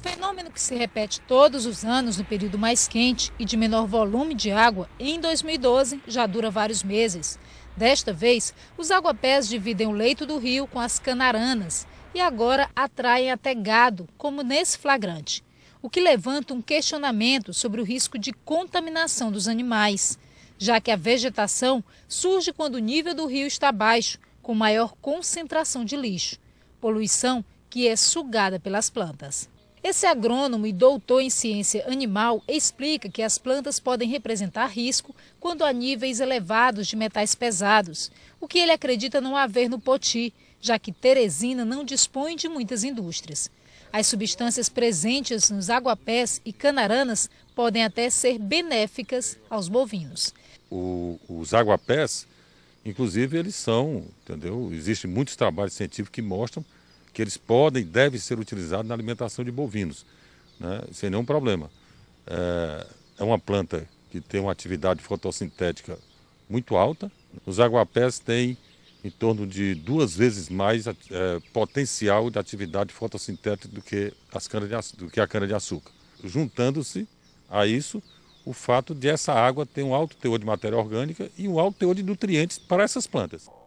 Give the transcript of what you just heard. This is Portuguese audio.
fenômeno que se repete todos os anos no período mais quente e de menor volume de água, em 2012 já dura vários meses. Desta vez, os aguapés dividem o leito do rio com as canaranas e agora atraem até gado, como nesse flagrante. O que levanta um questionamento sobre o risco de contaminação dos animais, já que a vegetação surge quando o nível do rio está baixo, com maior concentração de lixo, poluição que é sugada pelas plantas. Esse agrônomo e doutor em ciência animal explica que as plantas podem representar risco quando há níveis elevados de metais pesados, o que ele acredita não haver no Poti, já que Teresina não dispõe de muitas indústrias. As substâncias presentes nos aguapés e canaranas podem até ser benéficas aos bovinos. O, os aguapés, inclusive, eles são, entendeu? Existem muitos trabalhos científicos que mostram que eles podem e devem ser utilizados na alimentação de bovinos, né, sem nenhum problema. É, é uma planta que tem uma atividade fotossintética muito alta. Os aguapés têm em torno de duas vezes mais é, potencial de atividade fotossintética do que, as cana de, do que a cana-de-açúcar. Juntando-se a isso o fato de essa água ter um alto teor de matéria orgânica e um alto teor de nutrientes para essas plantas.